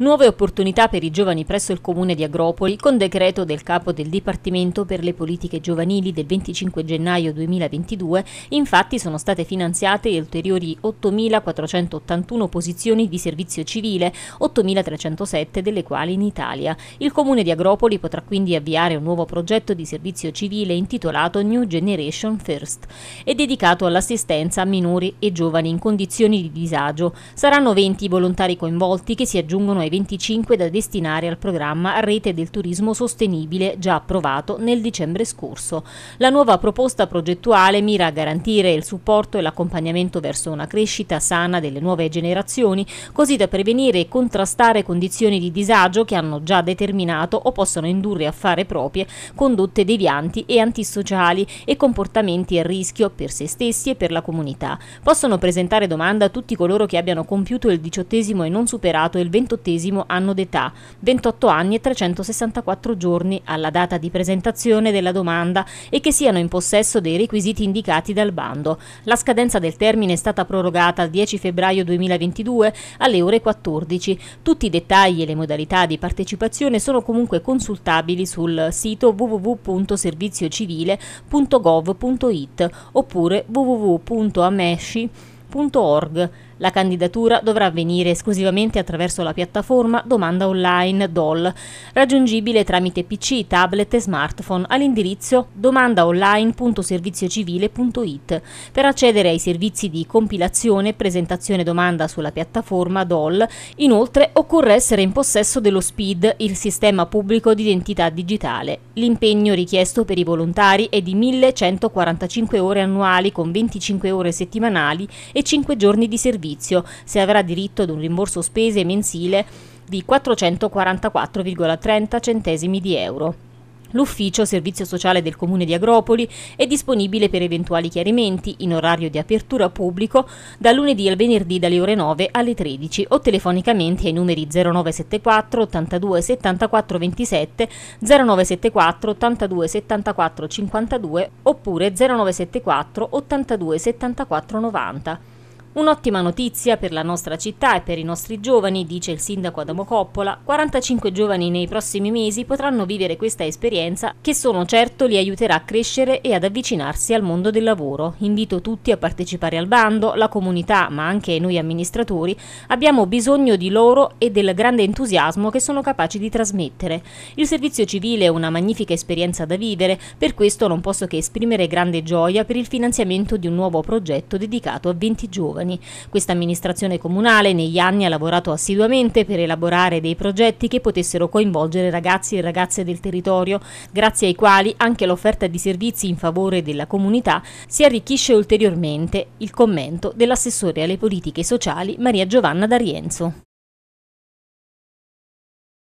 Nuove opportunità per i giovani presso il Comune di Agropoli con decreto del capo del Dipartimento per le politiche giovanili del 25 gennaio 2022 infatti sono state finanziate ulteriori 8.481 posizioni di servizio civile, 8.307 delle quali in Italia. Il Comune di Agropoli potrà quindi avviare un nuovo progetto di servizio civile intitolato New Generation First e dedicato all'assistenza a minori e giovani in condizioni di disagio. Saranno 20 i volontari coinvolti che si aggiungono ai 25 da destinare al programma Rete del Turismo Sostenibile già approvato nel dicembre scorso. La nuova proposta progettuale mira a garantire il supporto e l'accompagnamento verso una crescita sana delle nuove generazioni, così da prevenire e contrastare condizioni di disagio che hanno già determinato o possono indurre a fare proprie condotte devianti e antisociali e comportamenti a rischio per se stessi e per la comunità. Possono presentare domanda tutti coloro che abbiano compiuto il diciottesimo e non superato il ventottesimo 47 anno d'età, 28 anni e 364 giorni alla data di presentazione della domanda e che siano in possesso dei requisiti indicati dal bando. La scadenza del termine è stata prorogata al 10 febbraio 2022 alle ore 14. Tutti i dettagli e le modalità di partecipazione sono comunque consultabili sul sito www.serviziocivile.gov.it oppure www.amesci.com www.domanda.org. La candidatura dovrà avvenire esclusivamente attraverso la piattaforma Domanda Online DOL, raggiungibile tramite PC, tablet e smartphone all'indirizzo domandaonline.serviziocivile.it. Per accedere ai servizi di compilazione e presentazione domanda sulla piattaforma DOL, inoltre occorre essere in possesso dello SPID, il sistema pubblico di identità digitale. L'impegno richiesto per i volontari è di 1145 ore annuali con 25 ore settimanali e e 5 giorni di servizio, se avrà diritto ad un rimborso spese mensile di 444,30 centesimi di euro. L'ufficio Servizio Sociale del Comune di Agropoli è disponibile per eventuali chiarimenti in orario di apertura pubblico da lunedì al venerdì dalle ore 9 alle 13 o telefonicamente ai numeri 0974 82 74 27, 0974 82 74 52 oppure 0974 82 74 90. Un'ottima notizia per la nostra città e per i nostri giovani, dice il sindaco Adamo Coppola, 45 giovani nei prossimi mesi potranno vivere questa esperienza che sono certo li aiuterà a crescere e ad avvicinarsi al mondo del lavoro. Invito tutti a partecipare al bando, la comunità ma anche noi amministratori abbiamo bisogno di loro e del grande entusiasmo che sono capaci di trasmettere. Il servizio civile è una magnifica esperienza da vivere, per questo non posso che esprimere grande gioia per il finanziamento di un nuovo progetto dedicato a 20 giovani giovani. Questa amministrazione comunale negli anni ha lavorato assiduamente per elaborare dei progetti che potessero coinvolgere ragazzi e ragazze del territorio, grazie ai quali anche l'offerta di servizi in favore della comunità si arricchisce ulteriormente. Il commento dell'assessore alle politiche sociali Maria Giovanna D'Arienzo.